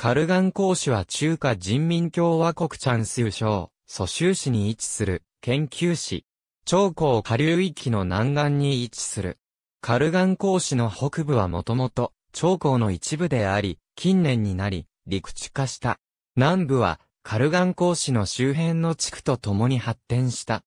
カルガン公市は中華人民共和国チャンス州省、蘇州市に位置する、研究市。長江下流域の南岸に位置する。カルガン公市の北部はもともと、長江の一部であり、近年になり、陸地化した。南部は、カルガン公市の周辺の地区と共に発展した。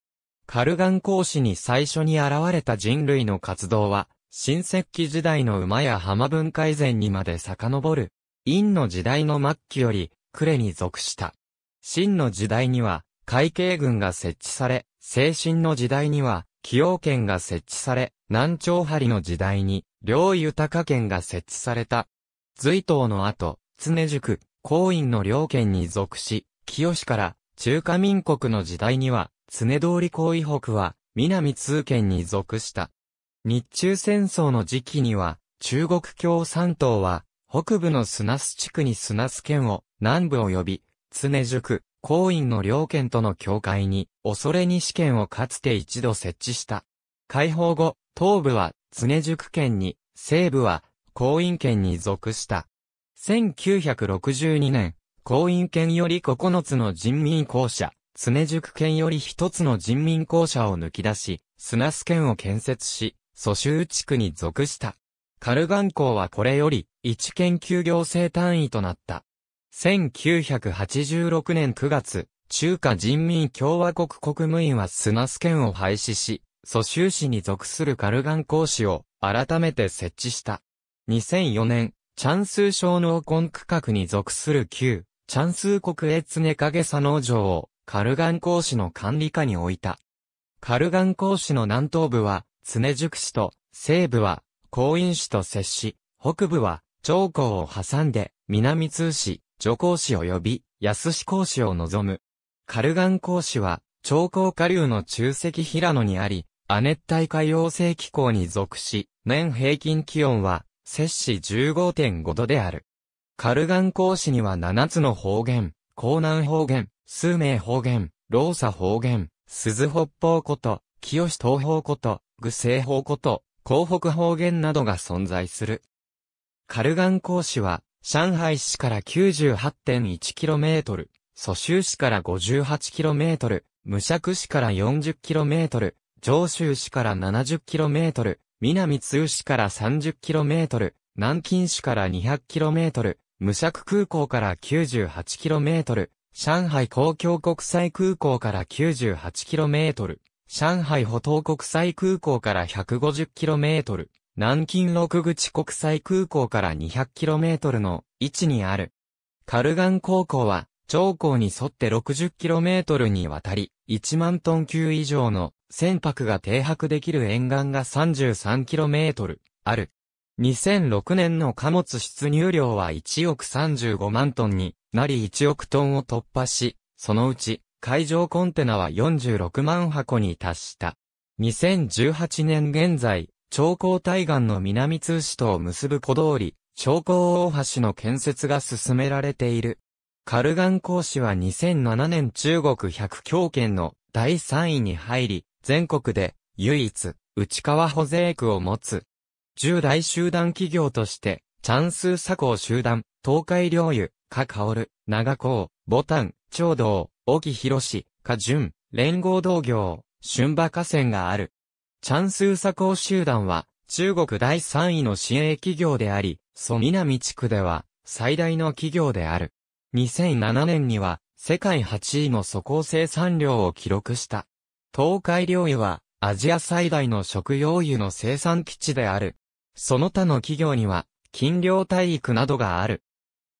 カルガン公市に最初に現れた人類の活動は、新石器時代の馬や浜分解前にまで遡る。陰の時代の末期より、呉に属した。秦の時代には、海警軍が設置され、清秦の時代には、清陽県が設置され、南朝張の時代に、両豊県が設置された。隋唐の後、常宿、高院の両県に属し、清から中華民国の時代には、常通公位北は、南通県に属した。日中戦争の時期には、中国共産党は、北部の砂須地区に砂須県を、南部及び、常宿、高院の両県との境界に、恐れ西県をかつて一度設置した。解放後、東部は常宿県に、西部は高院県に属した。1962年、高院県より9つの人民公社、常宿県より1つの人民公社を抜き出し、砂須県を建設し、蘇州地区に属した。カルガン校はこれより、一研究行政単位となった。1986年9月、中華人民共和国国務院はスナス県を廃止し、蘇州市に属するカルガン校市を改めて設置した。2004年、チャンスー小農根区画に属する旧、チャンスー国営常影佐農場をカルガン校市の管理下に置いた。カルガン校市の南東部は常宿市と西部は江陰市と接し、北部は、長江を挟んで、南通市、徐江市及び、安市江市を望む。カルガン江市は、長江下流の中石平野にあり、亜熱帯海洋性気候に属し、年平均気温は、摂氏15.5度である。カルガン講市には7つの方言、江南方言、数名方言、老作方言、鈴北方こと、清東方こと、具西方こと、広北方言などが存在する。カルガン港市は、上海市から 98.1km、蘇州市から 58km、無釈市から 40km、上州市から 70km、南通市から 30km、南京市から 200km、無釈空港から 98km、上海公共国際空港から 98km、上海歩道国際空港から 150km、南京六口国際空港から 200km の位置にある。カルガン高校は、長江に沿って 60km にわたり、1万トン級以上の船舶が停泊できる沿岸が 33km ある。2006年の貨物出入量は1億35万トンになり1億トンを突破し、そのうち海上コンテナは46万箱に達した。2018年現在、長江対岸の南通市とを結ぶ小通り、長江大橋の建設が進められている。カルガン講師は2007年中国百強圏の第3位に入り、全国で唯一内川保税区を持つ。従来集団企業として、チャンス佐港集団、東海領油、カカオル、長江、ボタン、長道、沖広市、下順、連合同業、春馬河川がある。チャンスー砂工集団は、中国第3位の市営企業であり、蘇南地区では、最大の企業である。2007年には、世界8位の粗工生産量を記録した。東海領油は、アジア最大の食用油の生産基地である。その他の企業には、金陵体育などがある。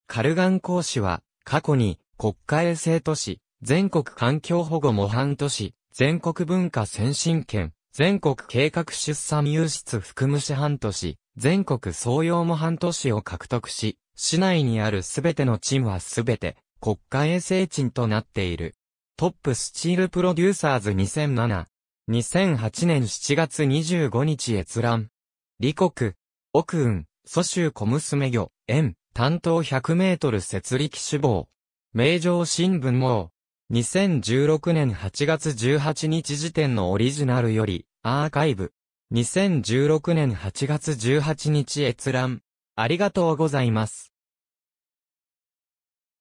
カルガン講師は、過去に、国家衛生都市、全国環境保護模範都市、全国文化先進圏、全国計画出産有出含む市範都市、全国総用模範都市を獲得し、市内にあるすべてのチはすべて国家衛生賃となっている。トップスチールプロデューサーズ2007。2008年7月25日閲覧。李国、奥運、蘇州小娘魚、園、担当100メートル設立志望。名城新聞も、2016年8月18日時点のオリジナルより、アーカイブ。2016年8月18日閲覧。ありがとうございます。